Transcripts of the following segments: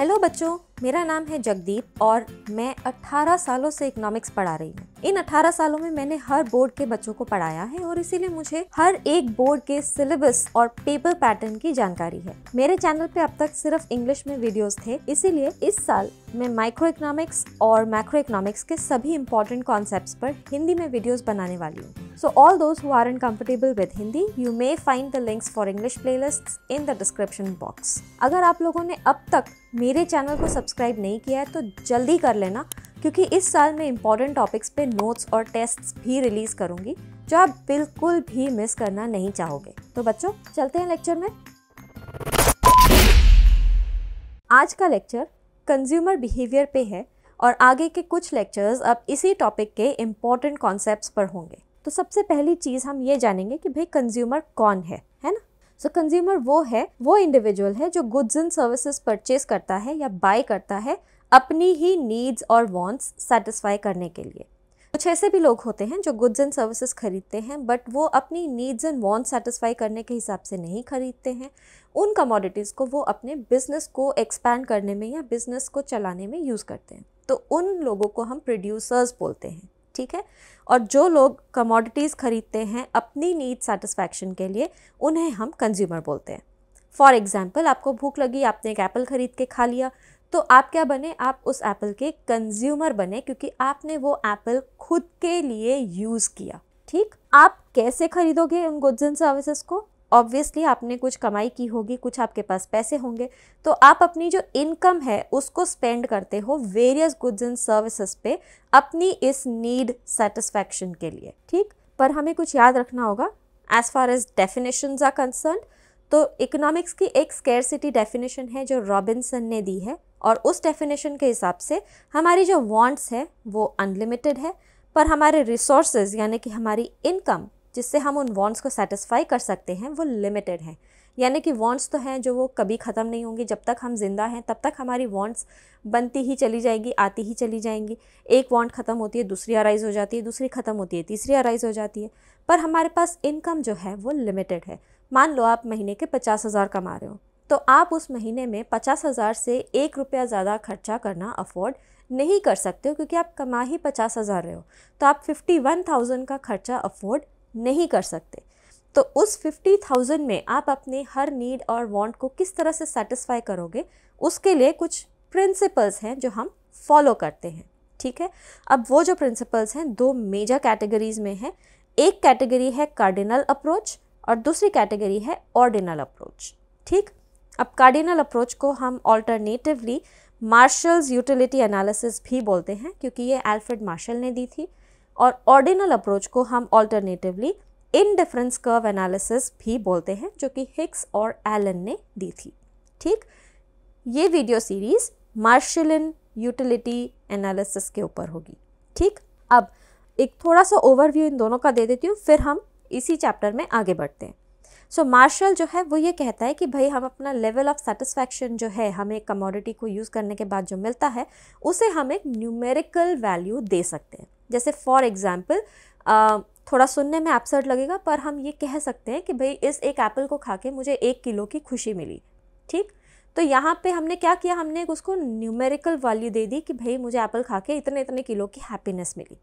hello बच्चों मेरा नाम है जगदीप और मैं 18 सालों से इकोनॉमिक्स पढ़ा रही हूँ इन 18 सालों में मैंने हर बोर्ड के बच्चों को पढ़ाया है और इसीलिए मुझे हर एक बोर्ड के सिलेबस और पेपर पैटर्न की जानकारी है मेरे चैनल पे अब तक सिर्फ इंग्लिश में वीडियोस थे इसीलिए इस साल मैं माइक्रो इकोनॉमिक्स और मैक्रो इकोनॉमिक्स के सभी इंपॉर्टेंट कॉन्सेप्ट पर हिंदी में वीडियोज बनाने वाली हूँ so all those who are comfortable with Hindi you may find the links for English play in the description box अगर आप लोगों ने अब तक मेरे चैनल को सब्सक्राइब सब्सक्राइब नहीं किया है तो जल्दी कर लेना क्योंकि इस साल मैं इंपॉर्टेंट टॉपिक्स पे नोट्स और टेस्ट्स भी रिलीज़ करूंगी जो आप बिल्कुल भी मिस करना नहीं चाहोगे तो बच्चों चलते हैं लेक्चर में आज का लेक्चर कंज्यूमर बिहेवियर पे है और आगे के कुछ लेक्चर्स अब इसी टॉपिक के इम्पॉर्टेंट कॉन्सेप्ट्स पर होंगे तो सबसे पहली चीज़ हम ये जानेंगे कि भाई कंज्यूमर कौन है है ना सो so, कंज्यूमर वो है वो इंडिविजुअल है जो गुड्स एंड सर्विसेज परचेज करता है या बाय करता है अपनी ही नीड्स और वॉन्ट्स सेटिस्फाई करने के लिए कुछ ऐसे भी लोग होते हैं जो गुड्स एंड सर्विसेज खरीदते हैं बट वो अपनी नीड्स एंड वॉन्ट्स सेटिस्फाई करने के हिसाब से नहीं खरीदते हैं उन कमोडिटीज़ को वो अपने बिजनेस को एक्सपैंड करने में या बिजनेस को चलाने में यूज़ करते हैं तो उन लोगों को हम प्रोड्यूसर्स बोलते हैं ठीक है और जो लोग कमोडिटीज़ ख़रीदते हैं अपनी नीड सेटिस्फैक्शन के लिए उन्हें हम कंज्यूमर बोलते हैं फॉर एग्ज़ाम्पल आपको भूख लगी आपने एक एप्पल ख़रीद के खा लिया तो आप क्या बने आप उस एप्पल के कंज्यूमर बने क्योंकि आपने वो एप्पल खुद के लिए यूज़ किया ठीक आप कैसे खरीदोगे उन गुड्स एंड सर्विसेज को ऑब्वियसली आपने कुछ कमाई की होगी कुछ आपके पास पैसे होंगे तो आप अपनी जो इनकम है उसको स्पेंड करते हो वेरियस गुड्स एंड सर्विसेज पे अपनी इस नीड सेटिस्फैक्शन के लिए ठीक पर हमें कुछ याद रखना होगा as far as definition are concern तो इकोनॉमिक्स की एक सिटी डेफिनेशन है जो रॉबिन्सन ने दी है और उस डेफिनेशन के हिसाब से हमारी जो वांट्स है वो अनलिमिटेड है पर हमारे रिसोर्सेज यानी कि हमारी इनकम जिससे हम उन वॉन्ट्स को सेटिस्फाई कर सकते हैं वो लिमिटेड हैं यानी कि वॉन्ट्स तो हैं जो वो कभी ख़त्म नहीं होंगी जब तक हम ज़िंदा हैं तब तक हमारी वॉन्ट्स बनती ही चली जाएगी आती ही चली जाएंगी एक वॉन्ट ख़त्म होती है दूसरी अराइज़ हो जाती है दूसरी ख़त्म होती है तीसरी अराइज़ हो जाती है पर हमारे पास इनकम जो है वो लिमिटेड है मान लो आप महीने के पचास हज़ार कमा रहे हो तो आप उस महीने में पचास हज़ार से एक रुपया ज़्यादा खर्चा करना अफोर्ड नहीं कर सकते हो क्योंकि आप कमा ही पचास हज़ार रहे हो तो आप फिफ्टी वन थाउजेंड का खर्चा अफोर्ड नहीं कर सकते तो उस फिफ्टी थाउजेंड में आप अपने हर नीड और वांट को किस तरह से सेटिस्फाई करोगे उसके लिए कुछ प्रिंसिपल्स हैं जो हम फॉलो करते हैं ठीक है अब वो जो प्रिंसिपल्स हैं दो मेजर कैटेगरीज़ में हैं एक कैटेगरी है कार्डिनल अप्रोच और दूसरी कैटेगरी है ऑर्डिनल अप्रोच ठीक अब कार्डिनल अप्रोच को हम ऑल्टरनेटिवली मार्शल्स यूटिलिटी एनालिसिस भी बोलते हैं क्योंकि ये एल्फ्रेड मार्शल ने दी थी और ऑर्डिनल अप्रोच को हम alternatively indifference curve analysis भी बोलते हैं जो कि हिक्स और एलन ने दी थी ठीक ये video series Marshallian utility analysis के ऊपर होगी ठीक अब एक थोड़ा सा ओवरव्यू इन दोनों का दे देती हूँ फिर हम इसी चैप्टर में आगे बढ़ते हैं सो so, मार्शल जो है वो ये कहता है कि भाई हम अपना लेवल ऑफ सेटिस्फैक्शन जो है हमें कमोडिटी को यूज़ करने के बाद जो मिलता है उसे हम एक न्यूमेरिकल वैल्यू दे सकते हैं जैसे फॉर एग्ज़ाम्पल थोड़ा सुनने में एब्सर्ड लगेगा पर हम ये कह सकते हैं कि भाई इस एक एप्पल को खा के मुझे एक किलो की खुशी मिली ठीक तो यहाँ पे हमने क्या किया हमने उसको न्यूमेरिकल वैल्यू दे दी कि भाई मुझे एप्पल खा के इतने इतने किलो की हैप्पीनेस मिली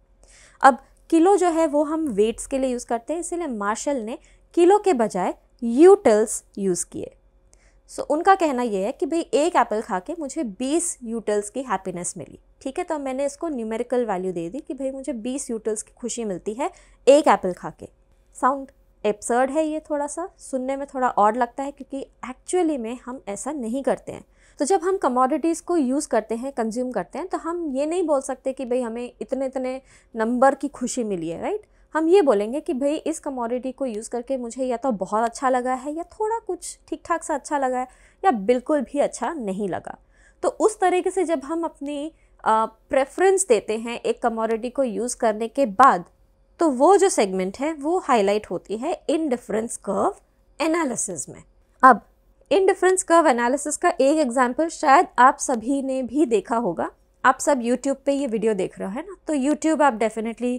अब किलो जो है वो हम वेट्स के लिए यूज़ करते हैं इसीलिए मार्शल ने किलो के बजाय यूटल्स यूज़ किए सो so, उनका कहना यह है कि भाई एक एप्पल खा के मुझे 20 यूटल्स की हैप्पीनेस मिली ठीक है तो मैंने इसको न्यूमेरिकल वैल्यू दे दी कि भाई मुझे 20 यूटल्स की खुशी मिलती है एक एप्पल खा के साउंड एब्सर्ड है ये थोड़ा सा सुनने में थोड़ा और लगता है क्योंकि एक्चुअली में हम ऐसा नहीं करते हैं तो जब हम कमोडिटीज़ को यूज़ करते हैं कंज्यूम करते हैं तो हम ये नहीं बोल सकते कि भाई हमें इतने इतने नंबर की खुशी मिली है राइट हम ये बोलेंगे कि भाई इस कमोडिटी को यूज़ करके मुझे या तो बहुत अच्छा लगा है या थोड़ा कुछ ठीक ठाक सा अच्छा लगा है या बिल्कुल भी अच्छा नहीं लगा तो उस तरीके से जब हम अपनी प्रेफरेंस देते हैं एक कमोडिटी को यूज़ करने के बाद तो वो जो सेगमेंट है वो हाईलाइट होती है इन डिफरेंस कर्व एनालिसिस में अब इन डिफरेंस कर्व एनालिसिस का एक एग्जाम्पल शायद आप सभी ने भी देखा होगा आप सब यूट्यूब पे ये वीडियो देख रहे हो है ना तो यूट्यूब आप डेफिनेटली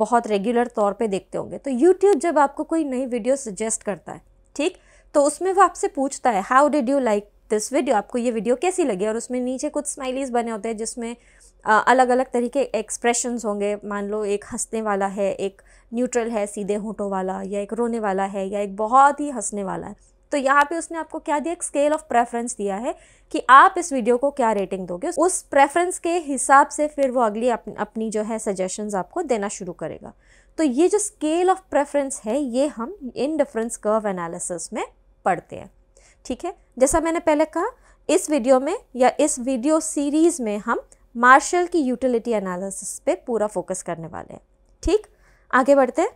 बहुत रेगुलर तौर पे देखते होंगे तो यूट्यूब जब आपको कोई नई वीडियो सजेस्ट करता है ठीक तो उसमें वो आपसे पूछता है how did you like this video आपको ये वीडियो कैसी लगी और उसमें नीचे कुछ स्माइलीज बने होते हैं जिसमें अलग अलग तरीके के एक्सप्रेशंस होंगे मान लो एक हंसने वाला है एक न्यूट्रल है सीधे होंठों वाला या एक रोने वाला है या एक बहुत ही हंसने वाला है तो यहाँ पे उसने आपको क्या दिया एक स्केल ऑफ प्रेफरेंस दिया है कि आप इस वीडियो को क्या रेटिंग दोगे उस प्रेफरेंस के हिसाब से फिर वो अगली अप, अपनी जो है सजेशन आपको देना शुरू करेगा तो ये जो स्केल ऑफ प्रेफरेंस है ये हम इन डिफरेंस कर्व एनालिसिस में पढ़ते हैं ठीक है जैसा मैंने पहले कहा इस वीडियो में या इस वीडियो सीरीज़ में हम मार्शल की यूटिलिटी एनालिसिस पे पूरा फोकस करने वाले हैं ठीक आगे बढ़ते हैं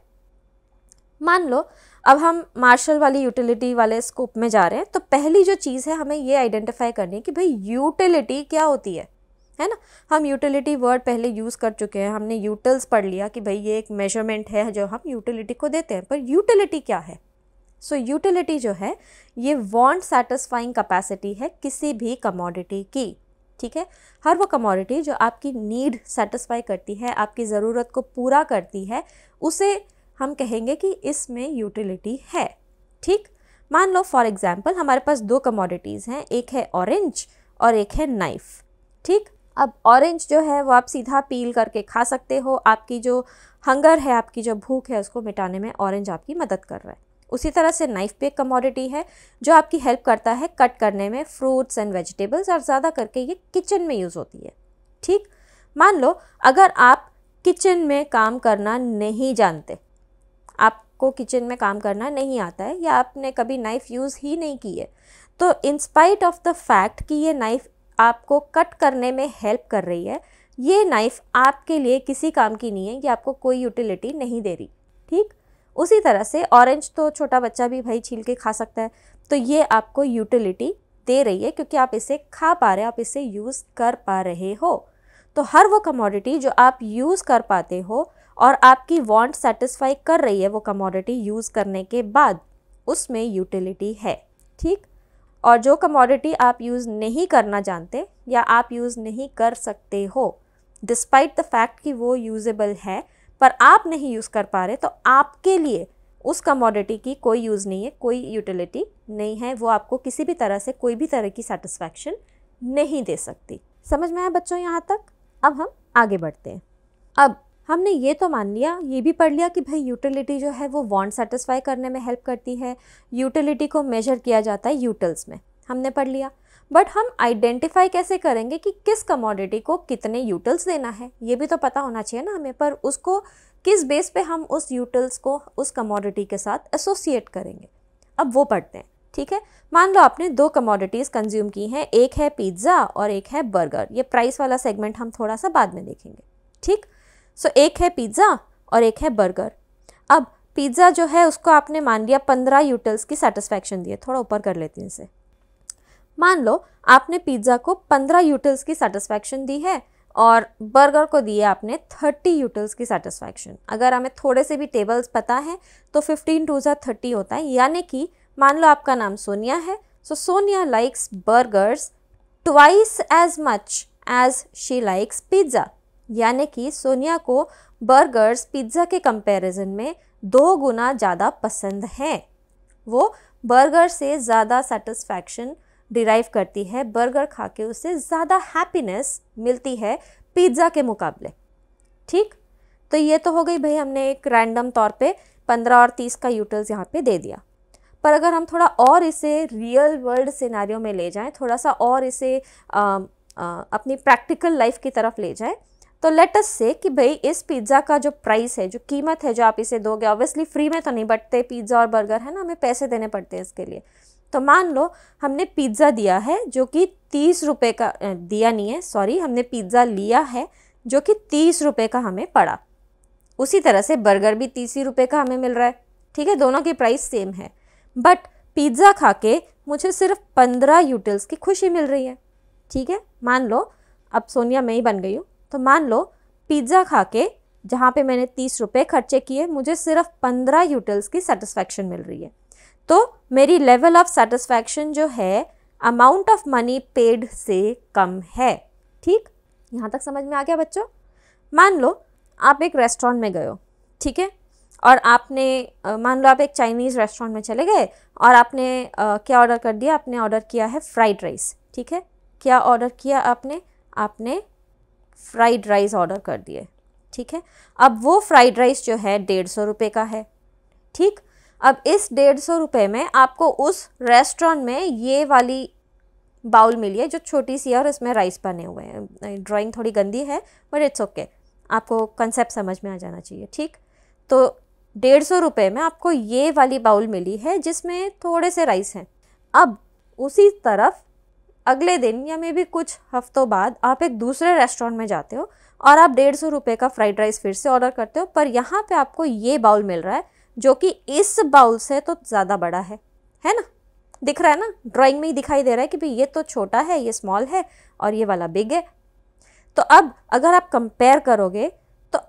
मान लो अब हम मार्शल वाली यूटिलिटी वाले स्कोप में जा रहे हैं तो पहली जो चीज़ है हमें ये आइडेंटिफाई करनी है कि भाई यूटिलिटी क्या होती है है ना हम यूटिलिटी वर्ड पहले यूज़ कर चुके हैं हमने यूटिल्स पढ़ लिया कि भाई ये एक मेजरमेंट है जो हम यूटिलिटी को देते हैं पर यूटिलिटी क्या है सो so, यूटिलिटी जो है ये वॉन्ट सेटिस्फाइंग कैपेसिटी है किसी भी कमोडिटी की ठीक है हर वो कमोडिटी जो आपकी नीड सेटिस्फाई करती है आपकी ज़रूरत को पूरा करती है उसे हम कहेंगे कि इसमें यूटिलिटी है ठीक मान लो फॉर एग्जाम्पल हमारे पास दो कमोडिटीज़ हैं एक है ऑरेंज और एक है नाइफ ठीक अब ऑरेंज जो है वो आप सीधा पील करके खा सकते हो आपकी जो हंगर है आपकी जो भूख है उसको मिटाने में ऑरेंज आपकी मदद कर रहा है उसी तरह से नाइफ भी एक कमोडिटी है जो आपकी हेल्प करता है कट करने में फ्रूट्स एंड वेजिटेबल्स और ज़्यादा करके ये किचन में यूज़ होती है ठीक मान लो अगर आप किचन में काम करना नहीं जानते को किचन में काम करना नहीं आता है या आपने कभी नाइफ़ यूज़ ही नहीं की है तो इंस्पाइट ऑफ द फैक्ट कि ये नाइफ़ आपको कट करने में हेल्प कर रही है ये नाइफ़ आपके लिए किसी काम की नहीं है ये आपको कोई यूटिलिटी नहीं दे रही ठीक उसी तरह से ऑरेंज तो छोटा बच्चा भी भाई छील के खा सकता है तो ये आपको यूटिलिटी दे रही है क्योंकि आप इसे खा पा रहे हो आप इसे यूज़ कर पा रहे हो तो हर वो कमोडिटी जो आप यूज़ कर पाते हो और आपकी वांट सेटिस्फाई कर रही है वो कमोडिटी यूज़ करने के बाद उसमें यूटिलिटी है ठीक और जो कमोडिटी आप यूज़ नहीं करना जानते या आप यूज़ नहीं कर सकते हो डिस्पाइट द फैक्ट कि वो यूजेबल है पर आप नहीं यूज़ कर पा रहे तो आपके लिए उस कमोडिटी की कोई यूज़ नहीं है कोई यूटिलिटी नहीं है वो आपको किसी भी तरह से कोई भी तरह की सेटिस्फैक्शन नहीं दे सकती समझ में आया बच्चों यहाँ तक अब हम आगे बढ़ते हैं अब हमने ये तो मान लिया ये भी पढ़ लिया कि भाई यूटिलिटी जो है वो वॉन्ट सेटिस्फाई करने में हेल्प करती है यूटिलिटी को मेजर किया जाता है यूटल्स में हमने पढ़ लिया बट हम आइडेंटिफाई कैसे करेंगे कि किस कमोडिटी को कितने यूटल्स देना है ये भी तो पता होना चाहिए ना हमें पर उसको किस बेस पे हम उस यूटल्स को उस कमोडिटी के साथ एसोसिएट करेंगे अब वो पढ़ते हैं ठीक है मान लो आपने दो कमोडिटीज़ कंज्यूम की हैं एक है पिज्ज़ा और एक है बर्गर ये प्राइस वाला सेगमेंट हम थोड़ा सा बाद में देखेंगे ठीक सो एक है पिज़्ज़ा और एक है बर्गर अब पिज़्ज़ा जो है उसको आपने मान लिया पंद्रह यूटल्स की सेटिस्फैक्शन दी है थोड़ा ऊपर कर लेती हूँ इसे मान लो आपने पिज़्ज़ा को पंद्रह यूटल्स की सेटिस्फैक्शन दी है और बर्गर को दिए आपने थर्टी यूटल्स की सेटिस्फैक्शन अगर हमें थोड़े से भी टेबल्स पता है तो फिफ्टीन टू जो थर्टी होता है यानी कि मान लो आपका नाम सोनिया है so Sonia likes burgers twice as much as she likes pizza यानी कि सोनिया को बर्गर्स पिज़्ज़ा के कंपैरिजन में दो गुना ज़्यादा पसंद हैं वो बर्गर से ज़्यादा सेटिस्फैक्शन डिराइव करती है बर्गर खा के उसे ज़्यादा हैप्पीनेस मिलती है पिज़्ज़ा के मुकाबले ठीक तो ये तो हो गई भाई हमने एक रैंडम तौर पे पंद्रह और तीस का यूटल्स यहाँ पे दे दिया पर अगर हम थोड़ा और इसे रियल वर्ल्ड सिनारियों में ले जाएं थोड़ा सा और इसे आ, आ, अपनी प्रैक्टिकल लाइफ की तरफ ले जाएं तो लेटस से कि भाई इस पिज़्ज़ा का जो प्राइस है जो कीमत है जो आप इसे दोगे ऑब्वियसली फ्री में तो नहीं बटते पिज़्ज़ा और बर्गर है ना हमें पैसे देने पड़ते हैं इसके लिए तो मान लो हमने पिज़्ज़ा दिया है जो कि तीस रुपये का दिया नहीं है सॉरी हमने पिज़्ज़ा लिया है जो कि तीस रुपये का हमें पड़ा उसी तरह से बर्गर भी तीस ही रुपये का हमें मिल रहा है ठीक है दोनों की प्राइस सेम है बट पिज़्ज़ा खा के मुझे सिर्फ पंद्रह यूटिल्स की खुशी मिल रही है ठीक है मान लो अब सोनिया मैं ही बन गई हूँ तो मान लो पिज़्ज़ा खा के जहाँ पे मैंने तीस रुपये खर्चे किए मुझे सिर्फ पंद्रह यूटल्स की सेटिस्फैक्शन मिल रही है तो मेरी लेवल ऑफ सेटिस्फैक्शन जो है अमाउंट ऑफ मनी पेड से कम है ठीक यहाँ तक समझ में आ गया बच्चों मान लो आप एक रेस्टोरेंट में गए हो ठीक है और आपने मान लो आप एक चाइनीज़ रेस्टोरेंट में चले गए और आपने आ, क्या ऑर्डर कर दिया आपने ऑर्डर किया है फ्राइड राइस ठीक है क्या ऑर्डर किया आपने आपने फ्राइड राइस ऑर्डर कर दिए ठीक है अब वो फ्राइड राइस जो है डेढ़ सौ रुपये का है ठीक अब इस डेढ़ सौ रुपये में आपको उस रेस्टोरेंट में ये वाली बाउल मिली है जो छोटी सी है और इसमें राइस बने हुए हैं ड्राइंग थोड़ी गंदी है बट इट्स ओके आपको कंसेप्ट समझ में आ जाना चाहिए ठीक तो डेढ़ सौ रुपये में आपको ये वाली बाउल मिली है जिसमें थोड़े से राइस हैं अब उसी तरफ अगले दिन या मे भी कुछ हफ्तों बाद आप एक दूसरे रेस्टोरेंट में जाते हो और आप डेढ़ सौ रुपये का फ्राइड राइस फिर से ऑर्डर करते हो पर यहाँ पे आपको ये बाउल मिल रहा है जो कि इस बाउल से तो ज़्यादा बड़ा है है ना दिख रहा है ना ड्राइंग में ही दिखाई दे रहा है कि भाई ये तो छोटा है ये स्मॉल है और ये वाला बिग है तो अब अगर आप कंपेयर करोगे तो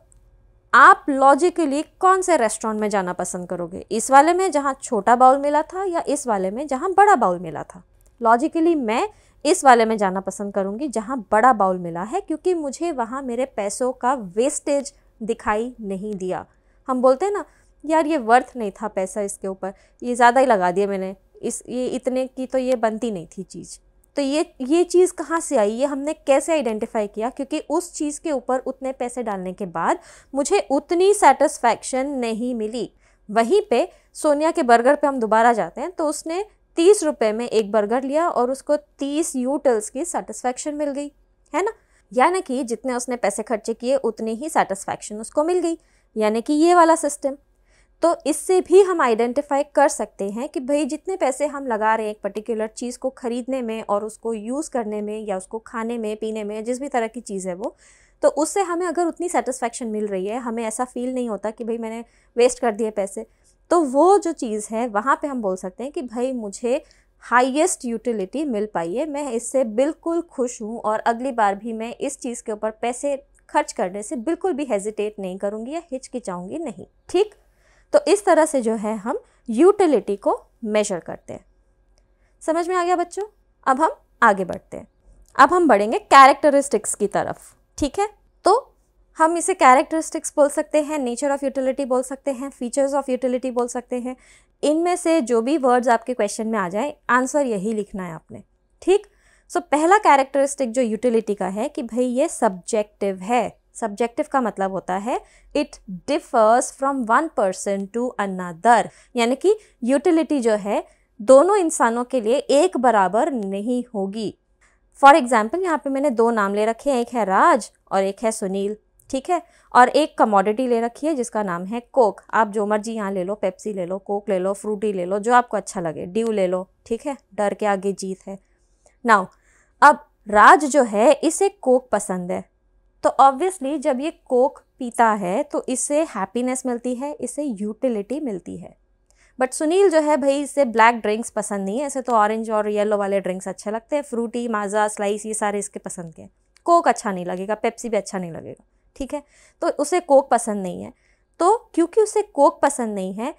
आप लॉजिकली कौन से रेस्टोरेंट में जाना पसंद करोगे इस वाले में जहाँ छोटा बाउल मिला था या इस वाले में जहाँ बड़ा बाउल मिला था लॉजिकली मैं इस वाले में जाना पसंद करूँगी जहाँ बड़ा बाउल मिला है क्योंकि मुझे वहाँ मेरे पैसों का वेस्टेज दिखाई नहीं दिया हम बोलते हैं ना यार ये वर्थ नहीं था पैसा इसके ऊपर ये ज़्यादा ही लगा दिया मैंने इस ये इतने की तो ये बनती नहीं थी चीज़ तो ये ये चीज़ कहाँ से आई ये हमने कैसे आइडेंटिफाई किया क्योंकि उस चीज़ के ऊपर उतने पैसे डालने के बाद मुझे उतनी सेटिस्फैक्शन नहीं मिली वहीं पे सोनिया के बर्गर पे हम दोबारा जाते हैं तो उसने तीस रुपये में एक बर्गर लिया और उसको तीस यूटल्स की सेटिस्फैक्शन मिल गई है ना यानी कि जितने उसने पैसे खर्चे किए उतने ही सेटिस्फैक्शन उसको मिल गई यानी कि ये वाला सिस्टम तो इससे भी हम आइडेंटिफाई कर सकते हैं कि भाई जितने पैसे हम लगा रहे हैं एक पर्टिकुलर चीज़ को ख़रीदने में और उसको यूज़ करने में या उसको खाने में पीने में जिस भी तरह की चीज़ है वो तो उससे हमें अगर उतनी सेटिस्फैक्शन मिल रही है हमें ऐसा फील नहीं होता कि भाई मैंने वेस्ट कर दिए पैसे तो वो जो चीज़ है वहाँ पे हम बोल सकते हैं कि भाई मुझे हाईएस्ट यूटिलिटी मिल पाई है मैं इससे बिल्कुल खुश हूँ और अगली बार भी मैं इस चीज़ के ऊपर पैसे खर्च करने से बिल्कुल भी हेजिटेट नहीं करूँगी या हिचकिचाऊँगी नहीं ठीक तो इस तरह से जो है हम यूटिलिटी को मेजर करते हैं समझ में आ गया बच्चों अब हम आगे बढ़ते हैं अब हम बढ़ेंगे कैरेक्टरिस्टिक्स की तरफ ठीक है हम इसे कैरेक्टरिस्टिक्स बोल सकते हैं नेचर ऑफ़ यूटिलिटी बोल सकते हैं फीचर्स ऑफ़ यूटिलिटी बोल सकते हैं इनमें से जो भी वर्ड्स आपके क्वेश्चन में आ जाए आंसर यही लिखना है आपने ठीक सो so, पहला कैरेक्टरिस्टिक जो यूटिलिटी का है कि भाई ये सब्जेक्टिव है सब्जेक्टिव का मतलब होता है it differs from one person to another यानी कि यूटिलिटी जो है दोनों इंसानों के लिए एक बराबर नहीं होगी फॉर एग्जाम्पल यहाँ पे मैंने दो नाम ले रखे हैं एक है राज और एक है सुनील ठीक है और एक कमोडिटी ले रखी है जिसका नाम है कोक आप जो मर्जी यहाँ ले लो पेप्सी ले लो कोक ले लो फ्रूटी ले लो जो आपको अच्छा लगे ड्यू ले लो ठीक है डर के आगे जीत है नाउ अब राज जो है इसे कोक पसंद है तो ऑब्वियसली जब ये कोक पीता है तो इससे हैप्पीनेस मिलती है इससे यूटिलिटी मिलती है बट सुनील जो है भाई इसे ब्लैक ड्रिंक्स पसंद नहीं है ऐसे तो ऑरेंज और येलो वाले ड्रिंक्स अच्छे लगते हैं फ्रूटी माजा स्लाइस ये सारे इसके पसंद के कोक अच्छा नहीं लगेगा पेप्सी भी अच्छा नहीं लगेगा ठीक है तो उसे कोक पसंद नहीं है तो क्योंकि उसे कोक पसंद नहीं है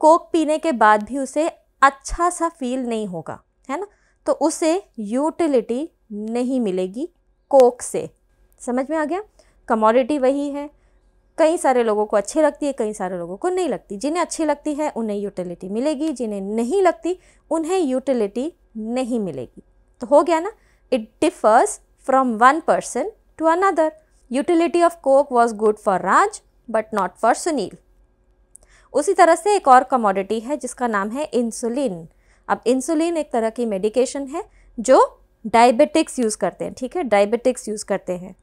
कोक पीने के बाद भी उसे अच्छा सा फील नहीं होगा है ना तो उसे यूटिलिटी नहीं मिलेगी कोक से समझ में आ गया कमोडिटी वही है कई सारे लोगों को अच्छी लगती है कई सारे लोगों को नहीं लगती जिन्हें अच्छी लगती है उन्हें यूटिलिटी मिलेगी जिन्हें नहीं लगती उन्हें यूटिलिटी नहीं मिलेगी तो हो गया ना it differs from one person to another utility of coke was good for Raj but not for Sunil उसी तरह से एक और कमोडिटी है जिसका नाम है इंसुलिन अब इंसुलिन एक तरह की मेडिकेशन है जो डायबिटिक्स यूज़ करते हैं ठीक है डायबिटिक्स यूज़ करते हैं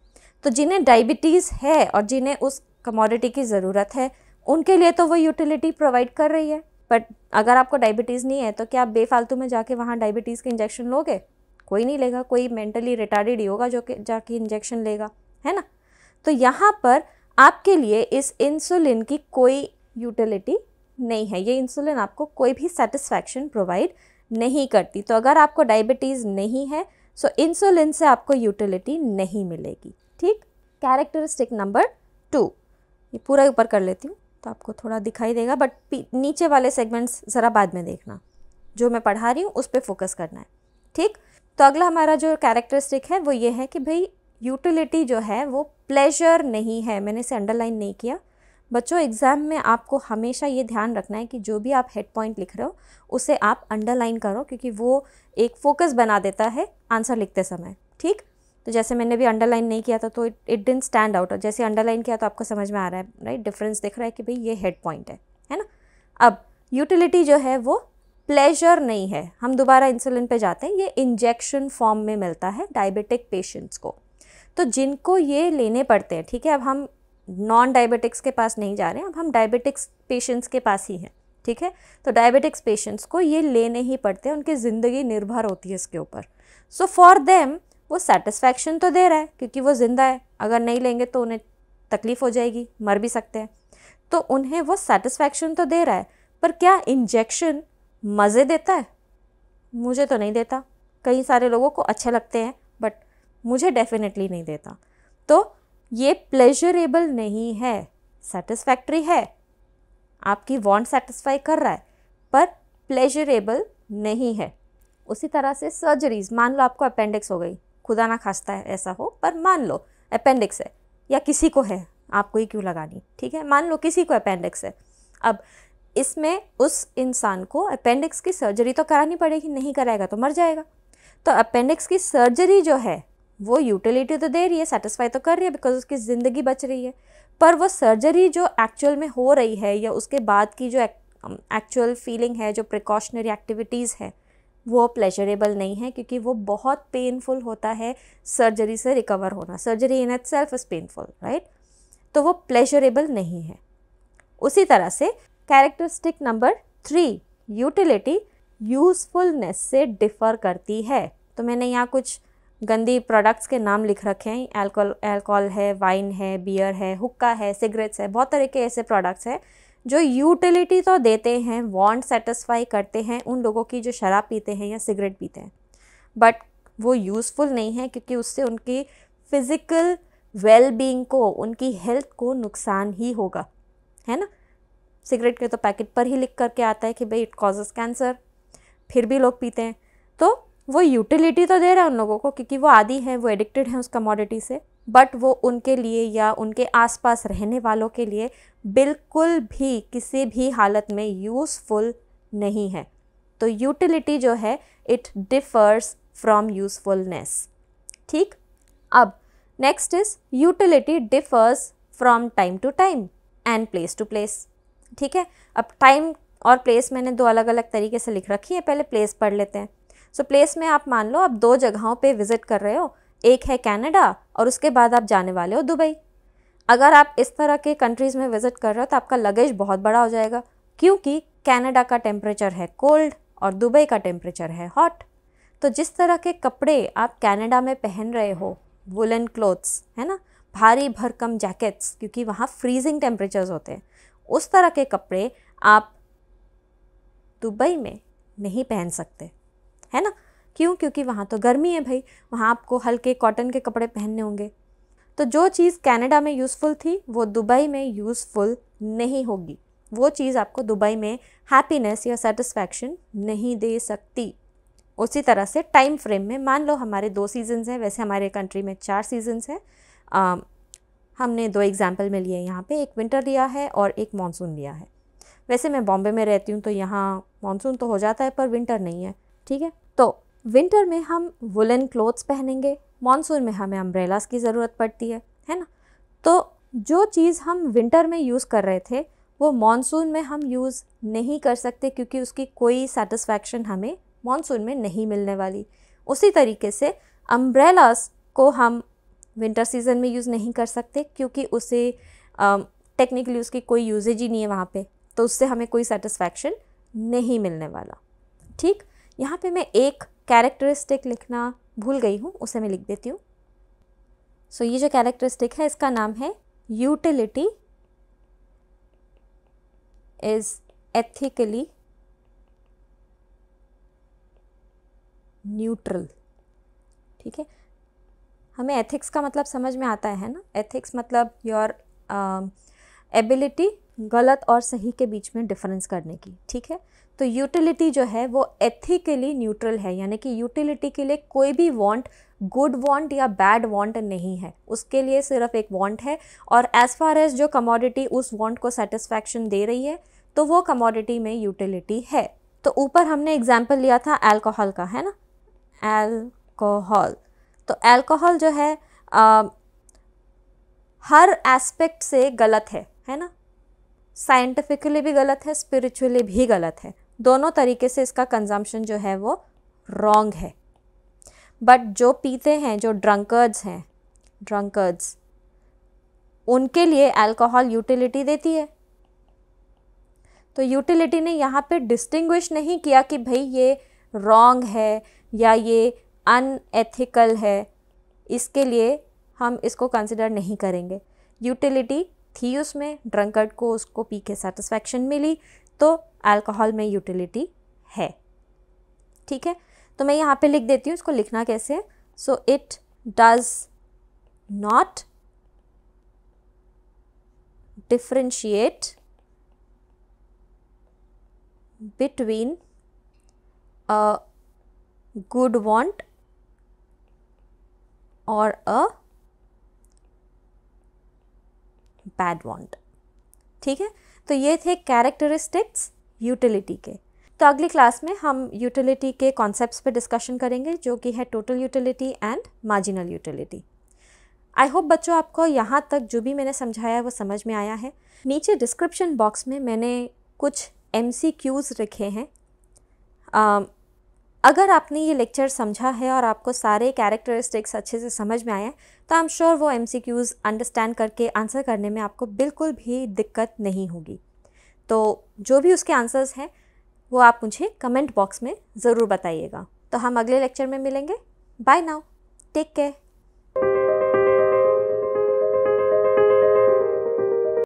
तो जिन्हें डायबिटीज़ है और जिन्हें उस कमोडिटी की ज़रूरत है उनके लिए तो वो यूटिलिटी प्रोवाइड कर रही है बट अगर आपको डायबिटीज़ नहीं है तो क्या आप बेफालतू में जाके वहाँ डायबिटीज़ के इंजेक्शन लोगे कोई नहीं लेगा कोई मेंटली रिटार्डेड ही होगा जो कि जाके इंजेक्शन लेगा है ना तो यहाँ पर आपके लिए इस इंसुलिन की कोई यूटिलिटी नहीं है ये इंसुलिन आपको कोई भी सेटिस्फैक्शन प्रोवाइड नहीं करती तो अगर आपको डायबिटीज़ नहीं है सो इंसुलिन से आपको यूटिलिटी नहीं मिलेगी ठीक कैरेक्टरिस्टिक नंबर टू ये पूरा ऊपर कर लेती हूँ तो आपको थोड़ा दिखाई देगा बट नीचे वाले सेगमेंट्स ज़रा बाद में देखना जो मैं पढ़ा रही हूँ उस पर फोकस करना है ठीक तो अगला हमारा जो कैरेक्टरिस्टिक है वो ये है कि भाई यूटिलिटी जो है वो प्लेजर नहीं है मैंने इसे अंडरलाइन नहीं किया बच्चों एग्ज़ाम में आपको हमेशा ये ध्यान रखना है कि जो भी आप हेड पॉइंट लिख रहे हो उसे आप अंडरलाइन करो क्योंकि वो एक फोकस बना देता है आंसर लिखते समय ठीक तो जैसे मैंने भी अंडरलाइन नहीं किया था तो it it didn't stand out जैसे अंडरलाइन किया तो आपको समझ में आ रहा है राइट डिफरेंस दिख रहा है कि भाई ये हेड पॉइंट है है ना अब यूटिलिटी जो है वो प्लेजर नहीं है हम दोबारा इंसुलिन पे जाते हैं ये इंजेक्शन फॉर्म में मिलता है डायबिटिक पेशेंट्स को तो जिनको ये लेने पड़ते हैं ठीक है अब हम नॉन डायबिटिक्स के पास नहीं जा रहे हैं अब हम डायबिटिक्स पेशेंट्स के पास ही हैं ठीक है तो डायबिटिक्स पेशेंट्स को ये लेने ही पड़ते हैं उनकी ज़िंदगी निर्भर होती है इसके ऊपर सो फॉर देम वो सेटिस्फैक्शन तो दे रहा है क्योंकि वो ज़िंदा है अगर नहीं लेंगे तो उन्हें तकलीफ़ हो जाएगी मर भी सकते हैं तो उन्हें वो सेटिस्फैक्शन तो दे रहा है पर क्या इंजेक्शन मज़े देता है मुझे तो नहीं देता कई सारे लोगों को अच्छे लगते हैं बट मुझे डेफिनेटली नहीं देता तो ये प्लेजरेबल नहीं है सेटिस्फैक्ट्री है आपकी वांट सेटिस्फाई कर रहा है पर प्लेजरेबल नहीं है उसी तरह से सर्जरीज मान लो आपको अपेंडिक्स हो गई खुदा ना खास्ता है ऐसा हो पर मान लो अपेंडिक्स है या किसी को है आपको ही क्यों लगानी ठीक है मान लो किसी को अपेंडिक्स है अब इसमें उस इंसान को अपेंडिक्स की सर्जरी तो करानी पड़ेगी नहीं कराएगा तो मर जाएगा तो अपेंडिक्स की सर्जरी जो है वो यूटिलिटी तो दे रही है सेटिस्फाई तो कर रही है बिकॉज उसकी ज़िंदगी बच रही है पर वो सर्जरी जो एक्चुअल में हो रही है या उसके बाद की जो एक्चुअल फीलिंग um, है जो प्रिकॉशनरी एक्टिविटीज़ है वो प्लेजरेबल नहीं है क्योंकि वो बहुत पेनफुल होता है सर्जरी से रिकवर होना surgery in itself is painful right तो वो प्लेजरेबल नहीं है उसी तरह से characteristic number three utility usefulness से डिफ़र करती है तो मैंने यहाँ कुछ गंदी प्रोडक्ट्स के नाम लिख रखे हैं एल्कोल एल्कोहल है वाइन है बियर है हुक्का है सिगरेट्स है बहुत तरह के ऐसे प्रोडक्ट्स हैं जो यूटिलिटी तो देते हैं वांट सेटिस्फाई करते हैं उन लोगों की जो शराब पीते हैं या सिगरेट पीते हैं बट वो यूज़फुल नहीं है क्योंकि उससे उनकी फ़िज़िकल वेल बींग को उनकी हेल्थ को नुकसान ही होगा है ना सिगरेट के तो पैकेट पर ही लिख करके आता है कि भाई इट कॉजेज़ कैंसर फिर भी लोग पीते हैं तो वो यूटिलिटी तो दे रहा है उन लोगों को क्योंकि वो आदि हैं वो एडिक्टेड हैं उस कमोडिटी से बट वो उनके लिए या उनके आसपास रहने वालों के लिए बिल्कुल भी किसी भी हालत में यूज़फुल नहीं है तो यूटिलिटी जो है इट डिफर्स फ्रॉम यूज़फुलनेस ठीक अब next is utility differs from time to time and place to place ठीक है अब टाइम और प्लेस मैंने दो अलग अलग तरीके से लिख रखी है पहले प्लेस पढ़ लेते हैं सो so, प्लेस में आप मान लो आप दो जगहों पे विज़िट कर रहे हो एक है कनाडा और उसके बाद आप जाने वाले हो दुबई अगर आप इस तरह के कंट्रीज़ में विज़िट कर रहे हो तो आपका लगेज बहुत बड़ा हो जाएगा क्योंकि कनाडा का टेम्परेचर है कोल्ड और दुबई का टेम्परेचर है हॉट तो जिस तरह के कपड़े आप कनाडा में पहन रहे हो वुलन क्लोथ्स है ना भारी भरकम जैकेट्स क्योंकि वहाँ फ्रीजिंग टेम्परेचर्स होते हैं उस तरह के कपड़े आप दुबई में नहीं पहन सकते है ना क्यों क्योंकि वहाँ तो गर्मी है भाई वहाँ आपको हल्के कॉटन के कपड़े पहनने होंगे तो जो चीज़ कनाडा में यूज़फुल थी वो दुबई में यूज़फुल नहीं होगी वो चीज़ आपको दुबई में हैप्पीनेस या सेटिस्फैक्शन नहीं दे सकती उसी तरह से टाइम फ्रेम में मान लो हमारे दो सीजन्स हैं वैसे हमारे कंट्री में चार सीजन्स हैं हमने दो एग्ज़ाम्पल में लिए यहाँ पे एक विंटर लिया है और एक मानसून लिया है वैसे मैं बॉम्बे में रहती हूँ तो यहाँ मानसून तो हो जाता है पर विंटर नहीं है ठीक है तो विंटर में हम वुलन क्लोथ्स पहनेंगे मानसून में हमें अम्ब्रेलास की ज़रूरत पड़ती है है ना तो जो चीज़ हम विंटर में यूज़ कर रहे थे वो मानसून में हम यूज़ नहीं कर सकते क्योंकि उसकी कोई सेटिस्फैक्शन हमें मानसून में नहीं मिलने वाली उसी तरीके से अम्ब्रेलास को हम विंटर सीज़न में यूज़ नहीं कर सकते क्योंकि उसे टेक्निकली उसकी कोई यूजेज ही नहीं है वहाँ पे तो उससे हमें कोई सेटिस्फैक्शन नहीं मिलने वाला ठीक यहाँ पे मैं एक कैरेक्टरिस्टिक लिखना भूल गई हूँ उसे मैं लिख देती हूँ सो so, ये जो कैरेक्टरिस्टिक है इसका नाम है यूटिलिटी इज़ एथिकली न्यूट्रल ठीक है हमें एथिक्स का मतलब समझ में आता है ना एथिक्स मतलब योर एबिलिटी um, गलत और सही के बीच में डिफरेंस करने की ठीक है तो यूटिलिटी जो है वो एथिकली न्यूट्रल है यानी कि यूटिलिटी के लिए कोई भी वांट गुड वांट या बैड वांट नहीं है उसके लिए सिर्फ एक वांट है और एज़ फार एज़ जो कमोडिटी उस वांट को सेटिस्फैक्शन दे रही है तो वो कमोडिटी में यूटिलिटी है तो ऊपर हमने एग्जाम्पल लिया था एल्कोहल का है ना एल्कोहल तो एल्कोहल जो है आ, हर एस्पेक्ट से गलत है है ना साइंटिफिकली भी गलत है स्पिरिचुअली भी गलत है दोनों तरीके से इसका कंजम्पशन जो है वो रॉन्ग है बट जो पीते हैं जो ड्रंकर्ड्स हैं ड्रंकर्ड्स उनके लिए अल्कोहल यूटिलिटी देती है तो यूटिलिटी ने यहाँ पे डिस्टिंग्विश नहीं किया कि भाई ये रॉन्ग है या ये अनएथिकल है इसके लिए हम इसको कंसिडर नहीं करेंगे यूटिलिटी थी उसमें ड्रंकर्ड को उसको पी के सेटिस्फेक्शन मिली तो अल्कोहल में यूटिलिटी है ठीक है तो मैं यहाँ पे लिख देती हूँ इसको लिखना कैसे है so it does not differentiate between a good want और अ बैड वॉन्ट ठीक है तो ये थे कैरेक्टरिस्टिक्स यूटिलिटी के तो अगली क्लास में हम यूटिलिटी के कॉन्सेप्ट्स पे डिस्कशन करेंगे जो कि है total utility and marginal utility I hope बच्चों आपको यहाँ तक जो भी मैंने समझाया है वो समझ में आया है नीचे डिस्क्रिप्शन बॉक्स में मैंने कुछ एम रखे हैं uh, अगर आपने ये लेक्चर समझा है और आपको सारे कैरेक्टरिस्टिक्स अच्छे से समझ में आए हैं तो आई एम श्योर वो एम अंडरस्टैंड करके आंसर करने में आपको बिल्कुल भी दिक्कत नहीं होगी तो जो भी उसके आंसर्स हैं वो आप मुझे कमेंट बॉक्स में ज़रूर बताइएगा तो हम अगले लेक्चर में मिलेंगे बाय नाउ टेक केयर